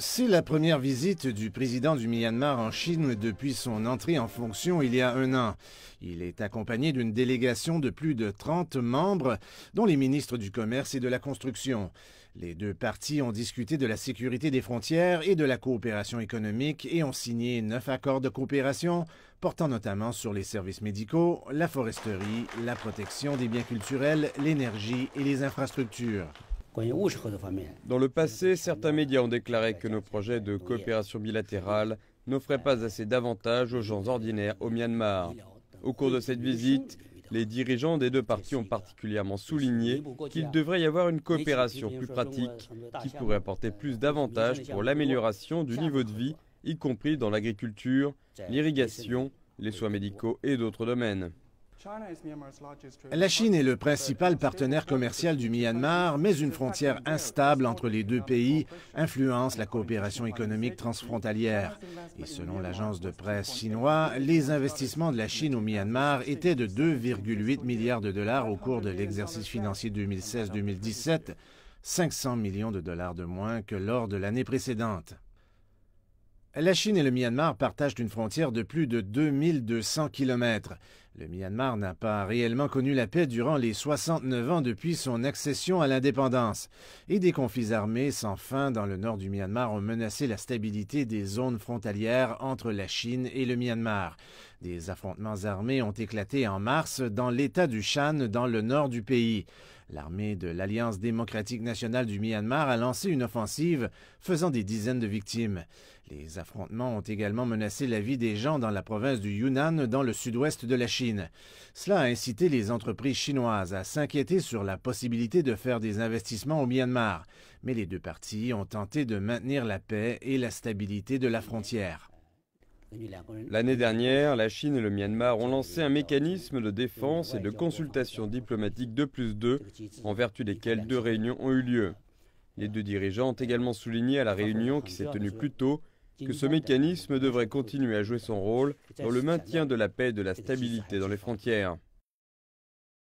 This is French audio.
C'est la première visite du président du Myanmar en Chine depuis son entrée en fonction il y a un an. Il est accompagné d'une délégation de plus de 30 membres, dont les ministres du Commerce et de la Construction. Les deux parties ont discuté de la sécurité des frontières et de la coopération économique et ont signé neuf accords de coopération, portant notamment sur les services médicaux, la foresterie, la protection des biens culturels, l'énergie et les infrastructures. Dans le passé, certains médias ont déclaré que nos projets de coopération bilatérale n'offraient pas assez d'avantages aux gens ordinaires au Myanmar. Au cours de cette visite, les dirigeants des deux parties ont particulièrement souligné qu'il devrait y avoir une coopération plus pratique qui pourrait apporter plus d'avantages pour l'amélioration du niveau de vie, y compris dans l'agriculture, l'irrigation, les soins médicaux et d'autres domaines. La Chine est le principal partenaire commercial du Myanmar, mais une frontière instable entre les deux pays influence la coopération économique transfrontalière. Et selon l'agence de presse chinoise, les investissements de la Chine au Myanmar étaient de 2,8 milliards de dollars au cours de l'exercice financier 2016-2017, 500 millions de dollars de moins que lors de l'année précédente. La Chine et le Myanmar partagent une frontière de plus de 2200 kilomètres. Le Myanmar n'a pas réellement connu la paix durant les 69 ans depuis son accession à l'indépendance, et des conflits armés sans fin dans le nord du Myanmar ont menacé la stabilité des zones frontalières entre la Chine et le Myanmar. Des affrontements armés ont éclaté en mars dans l'État du Shan dans le nord du pays. L'armée de l'Alliance démocratique nationale du Myanmar a lancé une offensive faisant des dizaines de victimes. Les affrontements ont également menacé la vie des gens dans la province du Yunnan dans le sud-ouest de la Chine. Cela a incité les entreprises chinoises à s'inquiéter sur la possibilité de faire des investissements au Myanmar, mais les deux parties ont tenté de maintenir la paix et la stabilité de la frontière. L'année dernière, la Chine et le Myanmar ont lancé un mécanisme de défense et de consultation diplomatique de plus 2, en vertu desquels deux réunions ont eu lieu. Les deux dirigeants ont également souligné à la réunion qui s'est tenue plus tôt que ce mécanisme devrait continuer à jouer son rôle dans le maintien de la paix et de la stabilité dans les frontières.